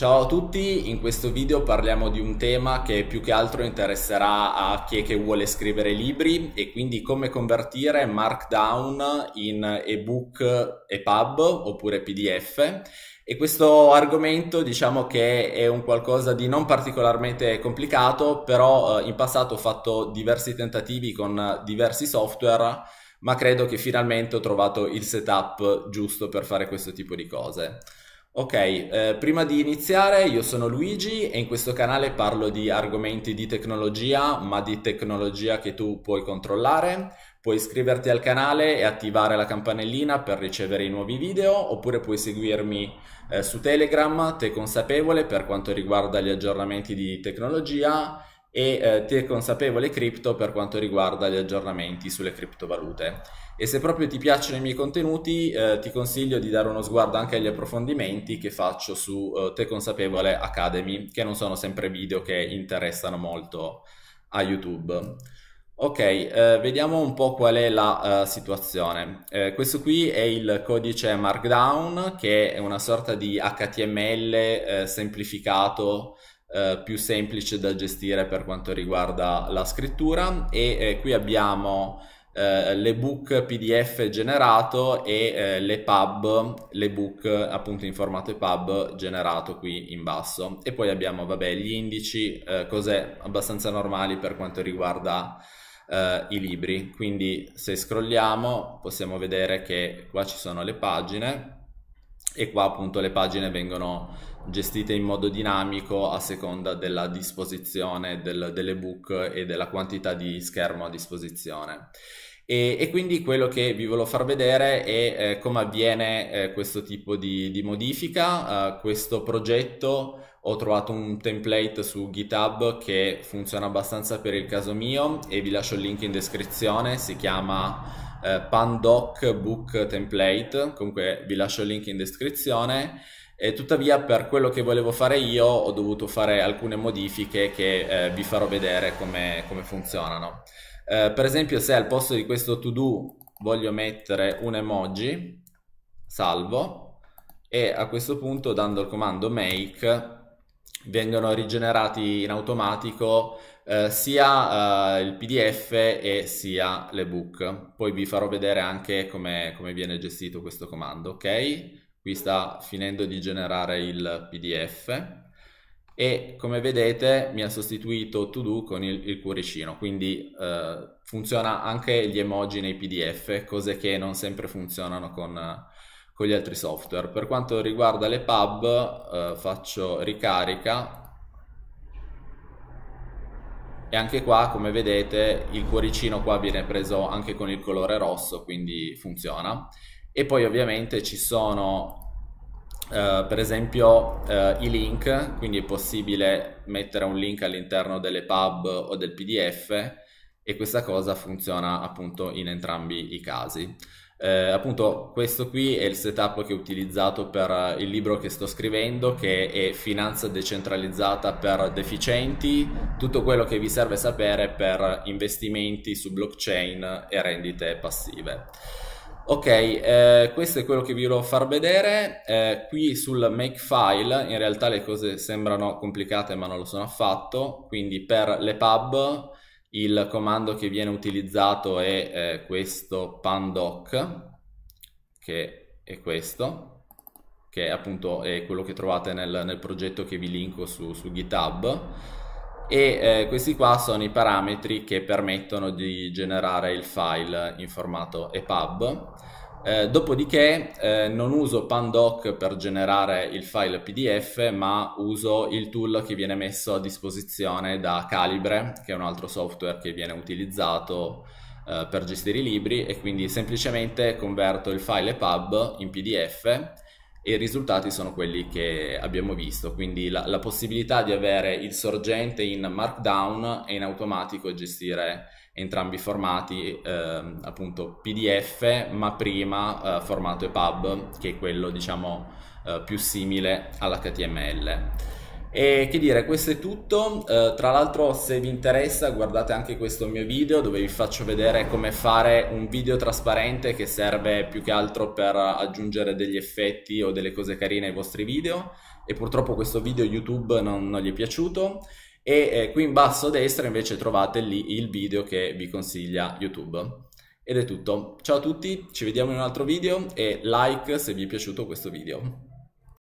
Ciao a tutti, in questo video parliamo di un tema che più che altro interesserà a chi è che vuole scrivere libri e quindi come convertire Markdown in ebook e pub oppure PDF e questo argomento diciamo che è un qualcosa di non particolarmente complicato però eh, in passato ho fatto diversi tentativi con diversi software ma credo che finalmente ho trovato il setup giusto per fare questo tipo di cose. Ok, eh, prima di iniziare io sono Luigi e in questo canale parlo di argomenti di tecnologia, ma di tecnologia che tu puoi controllare. Puoi iscriverti al canale e attivare la campanellina per ricevere i nuovi video, oppure puoi seguirmi eh, su Telegram, te consapevole per quanto riguarda gli aggiornamenti di tecnologia e eh, ti è consapevole cripto per quanto riguarda gli aggiornamenti sulle criptovalute. E se proprio ti piacciono i miei contenuti, eh, ti consiglio di dare uno sguardo anche agli approfondimenti che faccio su eh, Te Consapevole Academy, che non sono sempre video che interessano molto a YouTube. Ok, eh, vediamo un po' qual è la uh, situazione. Eh, questo qui è il codice Markdown, che è una sorta di HTML eh, semplificato eh, più semplice da gestire per quanto riguarda la scrittura e eh, qui abbiamo eh, l'ebook pdf generato e eh, le pub, l'ebook appunto in formato EPUB generato qui in basso e poi abbiamo vabbè gli indici, eh, cose abbastanza normali per quanto riguarda eh, i libri quindi se scrolliamo possiamo vedere che qua ci sono le pagine e qua appunto le pagine vengono gestite in modo dinamico a seconda della disposizione del, delle book e della quantità di schermo a disposizione. E, e quindi quello che vi volevo far vedere è eh, come avviene eh, questo tipo di, di modifica. Uh, questo progetto ho trovato un template su GitHub che funziona abbastanza per il caso mio e vi lascio il link in descrizione, si chiama eh, Pandoc Book Template, comunque vi lascio il link in descrizione. E tuttavia per quello che volevo fare io ho dovuto fare alcune modifiche che eh, vi farò vedere come, come funzionano. Eh, per esempio se al posto di questo to do voglio mettere un emoji, salvo, e a questo punto dando il comando make vengono rigenerati in automatico eh, sia eh, il PDF e sia l'ebook. Poi vi farò vedere anche come, come viene gestito questo comando, ok? Qui sta finendo di generare il PDF e come vedete mi ha sostituito to do con il, il cuoricino, quindi eh, funziona anche gli emoji nei PDF, cose che non sempre funzionano con con gli altri software. Per quanto riguarda le pub eh, faccio ricarica e anche qua come vedete il cuoricino qua viene preso anche con il colore rosso quindi funziona e poi ovviamente ci sono eh, per esempio eh, i link quindi è possibile mettere un link all'interno delle pub o del pdf e questa cosa funziona appunto in entrambi i casi. Eh, appunto, questo qui è il setup che ho utilizzato per eh, il libro che sto scrivendo, che è Finanza decentralizzata per deficienti, tutto quello che vi serve sapere per investimenti su blockchain e rendite passive. Ok, eh, questo è quello che vi volevo far vedere. Eh, qui sul makefile in realtà le cose sembrano complicate ma non lo sono affatto, quindi per le pub il comando che viene utilizzato è eh, questo pandoc, che è questo, che appunto è quello che trovate nel, nel, progetto che vi linko su, su GitHub. E eh, questi qua sono i parametri che permettono di generare il file in formato EPUB eh, dopodiché eh, non uso Pandoc per generare il file PDF, ma uso il tool che viene messo a disposizione da Calibre, che è un altro software che viene utilizzato eh, per gestire i libri e quindi semplicemente converto il file pub in PDF e i risultati sono quelli che abbiamo visto, quindi la, la, possibilità di avere il sorgente in Markdown e in automatico gestire entrambi i formati, eh, appunto PDF, ma prima eh, formato EPUB, che è quello diciamo eh, più simile all'HTML. E che dire, questo è tutto, uh, tra l'altro se vi interessa guardate anche questo mio video dove vi faccio vedere come fare un video trasparente che serve più che altro per aggiungere degli effetti o delle cose carine ai vostri video e purtroppo questo video YouTube non, non gli è piaciuto e eh, qui in basso a destra invece trovate lì il video che vi consiglia YouTube. Ed è tutto, ciao a tutti, ci vediamo in un altro video e like se vi è piaciuto questo video.